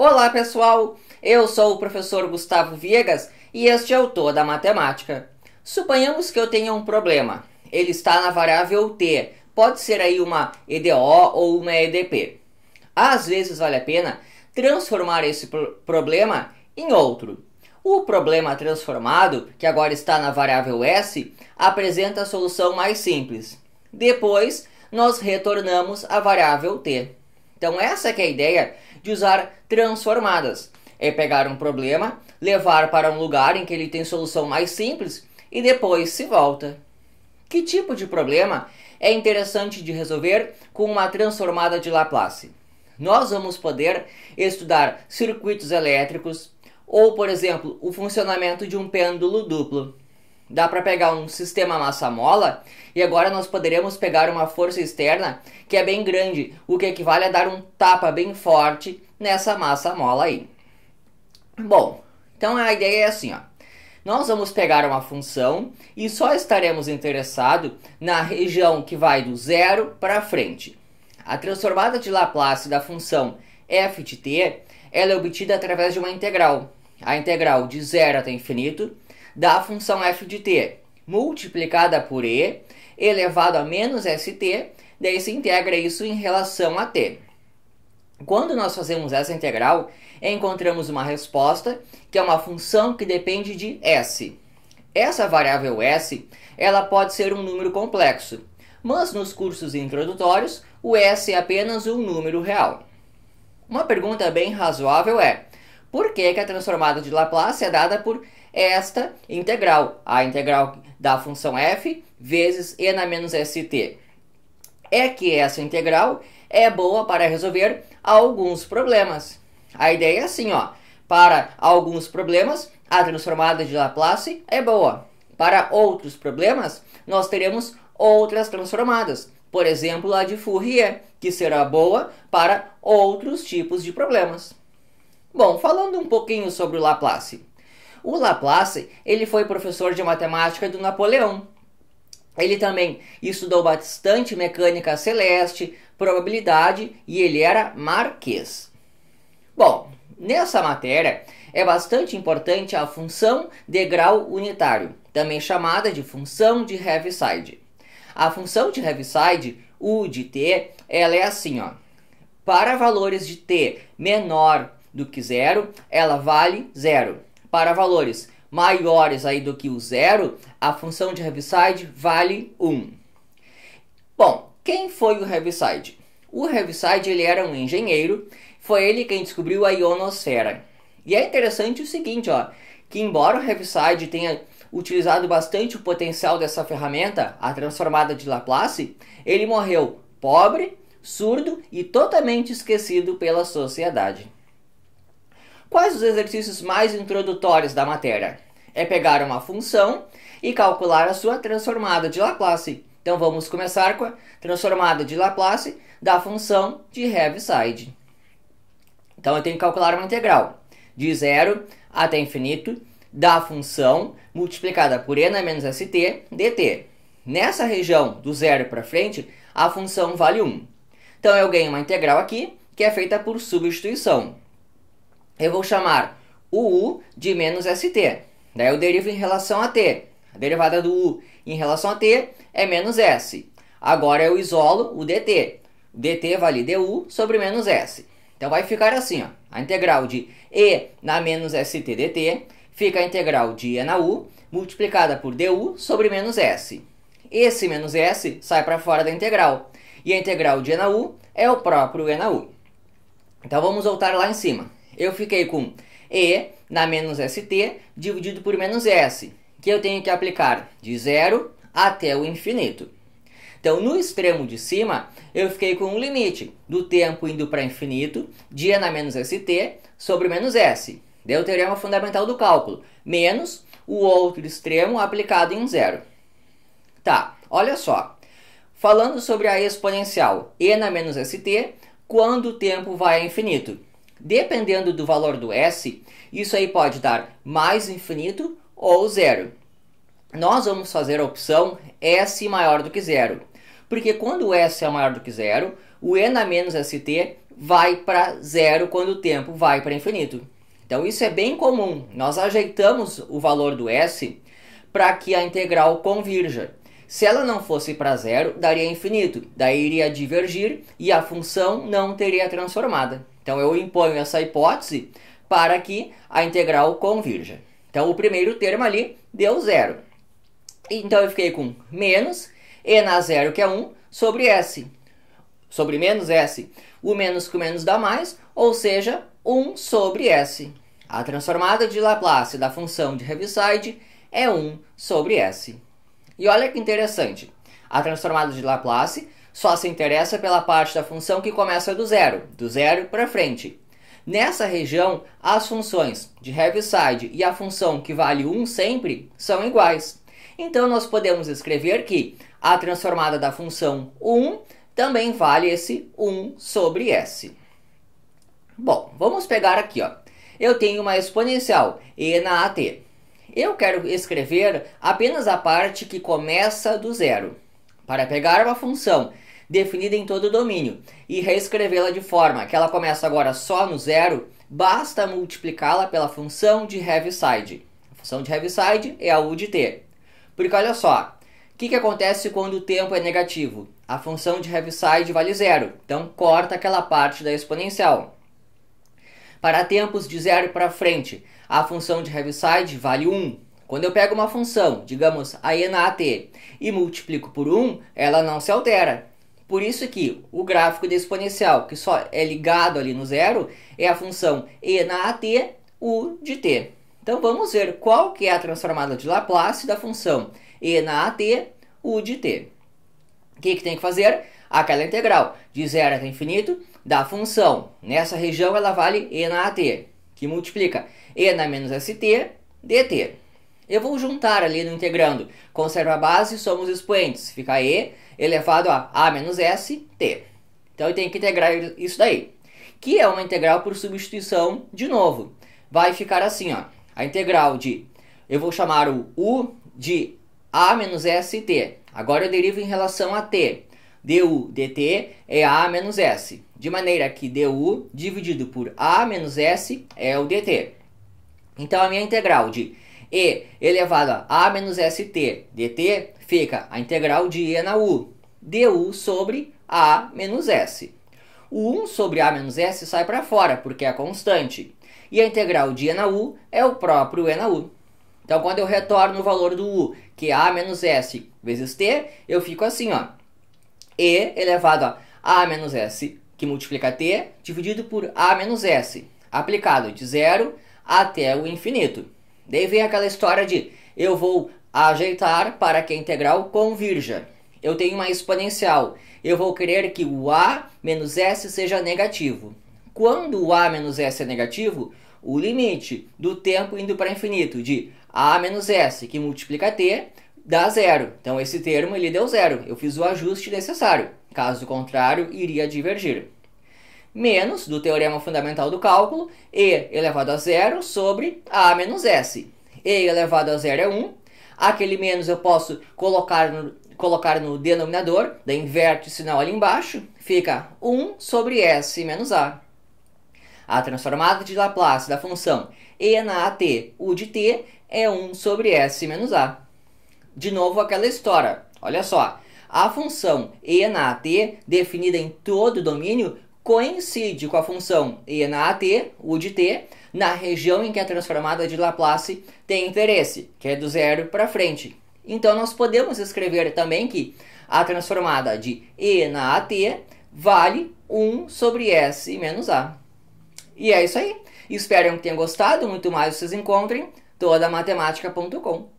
Olá, pessoal! Eu sou o professor Gustavo Viegas e este é o Toda Matemática. Suponhamos que eu tenha um problema. Ele está na variável t. Pode ser aí uma EDO ou uma EDP. Às vezes vale a pena transformar esse problema em outro. O problema transformado, que agora está na variável s, apresenta a solução mais simples. Depois, nós retornamos a variável t. Então essa é a ideia de usar transformadas. É pegar um problema, levar para um lugar em que ele tem solução mais simples e depois se volta. Que tipo de problema é interessante de resolver com uma transformada de Laplace? Nós vamos poder estudar circuitos elétricos ou, por exemplo, o funcionamento de um pêndulo duplo. Dá para pegar um sistema massa-mola e agora nós poderemos pegar uma força externa que é bem grande, o que equivale a dar um tapa bem forte nessa massa-mola aí. Bom, então a ideia é assim, ó. Nós vamos pegar uma função e só estaremos interessados na região que vai do zero para frente. A transformada de Laplace da função f de t ela é obtida através de uma integral. A integral de zero até infinito da função f de t multiplicada por e elevado a menos st, daí se integra isso em relação a t. Quando nós fazemos essa integral, encontramos uma resposta que é uma função que depende de s. Essa variável s ela pode ser um número complexo, mas nos cursos introdutórios o s é apenas um número real. Uma pergunta bem razoável é: por que, que a transformada de Laplace é dada por esta integral, a integral da função f vezes e na menos st. É que essa integral é boa para resolver alguns problemas. A ideia é assim, ó, para alguns problemas, a transformada de Laplace é boa. Para outros problemas, nós teremos outras transformadas, por exemplo, a de Fourier, que será boa para outros tipos de problemas. Bom, falando um pouquinho sobre o Laplace. O Laplace, ele foi professor de matemática do Napoleão. Ele também estudou bastante mecânica celeste, probabilidade e ele era marquês. Bom, nessa matéria é bastante importante a função de grau unitário, também chamada de função de Heaviside. A função de Heaviside, u de t, ela é assim, ó. Para valores de t menor do que zero, ela vale zero. Para valores maiores aí do que o zero, a função de Heaviside vale 1. Bom, quem foi o Heaviside? O Heaviside ele era um engenheiro, foi ele quem descobriu a ionosfera. E é interessante o seguinte, ó, que embora o Heaviside tenha utilizado bastante o potencial dessa ferramenta, a transformada de Laplace, ele morreu pobre, surdo e totalmente esquecido pela sociedade. Quais os exercícios mais introdutórios da matéria? É pegar uma função e calcular a sua transformada de Laplace. Então vamos começar com a transformada de Laplace da função de Heaviside. Então eu tenho que calcular uma integral de zero até infinito da função multiplicada por n menos st dt. Nessa região do zero para frente, a função vale 1. Então eu ganho uma integral aqui que é feita por substituição eu vou chamar o U de menos ST. Daí eu derivo em relação a T. A derivada do U em relação a T é menos S. Agora eu isolo o dt. O dt vale du sobre menos S. Então vai ficar assim, ó. A integral de E na menos ST dt fica a integral de E na U multiplicada por du sobre menos S. Esse menos S sai para fora da integral. E a integral de E na U é o próprio E na U. Então vamos voltar lá em cima eu fiquei com E na menos ST dividido por menos S, que eu tenho que aplicar de zero até o infinito. Então, no extremo de cima, eu fiquei com um limite do tempo indo para infinito, de E na menos ST sobre menos S. Deu o teorema fundamental do cálculo, menos o outro extremo aplicado em zero. Tá, olha só. Falando sobre a exponencial e na menos ST, quando o tempo vai a infinito? Dependendo do valor do S, isso aí pode dar mais infinito ou zero. Nós vamos fazer a opção S maior do que zero. Porque quando S é maior do que zero, o E na menos ST vai para zero quando o tempo vai para infinito. Então isso é bem comum. Nós ajeitamos o valor do S para que a integral convirja. Se ela não fosse para zero, daria infinito, daí iria divergir e a função não teria transformada. Então eu imponho essa hipótese para que a integral convirja. Então o primeiro termo ali deu zero. Então eu fiquei com menos e na zero que é 1 sobre S. Sobre menos S. O menos com menos dá mais, ou seja, 1 sobre S. A transformada de Laplace da função de Heaviside é 1 sobre S. E olha que interessante. A transformada de Laplace só se interessa pela parte da função que começa do zero, do zero para frente. Nessa região, as funções de Heaviside e a função que vale 1 sempre são iguais. Então, nós podemos escrever que a transformada da função 1 também vale esse 1 sobre S. Bom, vamos pegar aqui. Ó. Eu tenho uma exponencial, e na AT. Eu quero escrever apenas a parte que começa do zero. Para pegar uma função definida em todo o domínio, e reescrevê-la de forma que ela começa agora só no zero, basta multiplicá-la pela função de Heaviside. A função de Heaviside é a u de t. Porque olha só, o que, que acontece quando o tempo é negativo? A função de Heaviside vale zero, então corta aquela parte da exponencial. Para tempos de zero para frente, a função de Heaviside vale 1. Quando eu pego uma função, digamos a e na at, e multiplico por 1, ela não se altera. Por isso que o gráfico de exponencial, que só é ligado ali no zero, é a função e na AT, u de t. Então vamos ver qual que é a transformada de Laplace da função e na AT, u de t. O que, que tem que fazer? Aquela integral de zero até infinito da função. Nessa região ela vale e na AT, que multiplica e na menos ST dt. Eu vou juntar ali no integrando. Conserva a base, somos expoentes. Fica E elevado a A menos S, T. Então eu tenho que integrar isso daí. Que é uma integral por substituição de novo. Vai ficar assim, ó. A integral de... Eu vou chamar o U de A menos S, T. Agora eu derivo em relação a T. du dt é A menos S. De maneira que du dividido por A menos S é o dt. Então a minha integral de e elevado é a A menos ST dt fica a integral de E na U, du sobre A menos S. O 1 sobre A menos S sai para fora, porque é constante. E a integral de E na U é o próprio E na U. Então, quando eu retorno o valor do U, que é A menos S vezes T, eu fico assim, ó. E elevado a A menos S, que multiplica T, dividido por A menos S, aplicado de zero até o infinito. Daí vem aquela história de eu vou ajeitar para que a integral convirja. Eu tenho uma exponencial. Eu vou querer que o a menos s seja negativo. Quando o a menos s é negativo, o limite do tempo indo para infinito de a menos s, que multiplica t, dá zero. Então esse termo ele deu zero. Eu fiz o ajuste necessário. Caso contrário, iria divergir menos do teorema fundamental do cálculo, e elevado a zero sobre a menos s. e elevado a zero é 1. Aquele menos eu posso colocar no, colocar no denominador, da inverte o sinal ali embaixo, fica 1 sobre s menos a. A transformada de Laplace da função e na AT, u de t, é 1 sobre s menos a. De novo aquela história, olha só. A função e na t definida em todo o domínio, coincide com a função e na AT, U de T, na região em que a é transformada de Laplace tem interesse, que é do zero para frente. Então, nós podemos escrever também que a transformada de E na AT vale 1 sobre S menos A. E é isso aí. Espero que tenham gostado. Muito mais vocês encontrem toda matemática.com.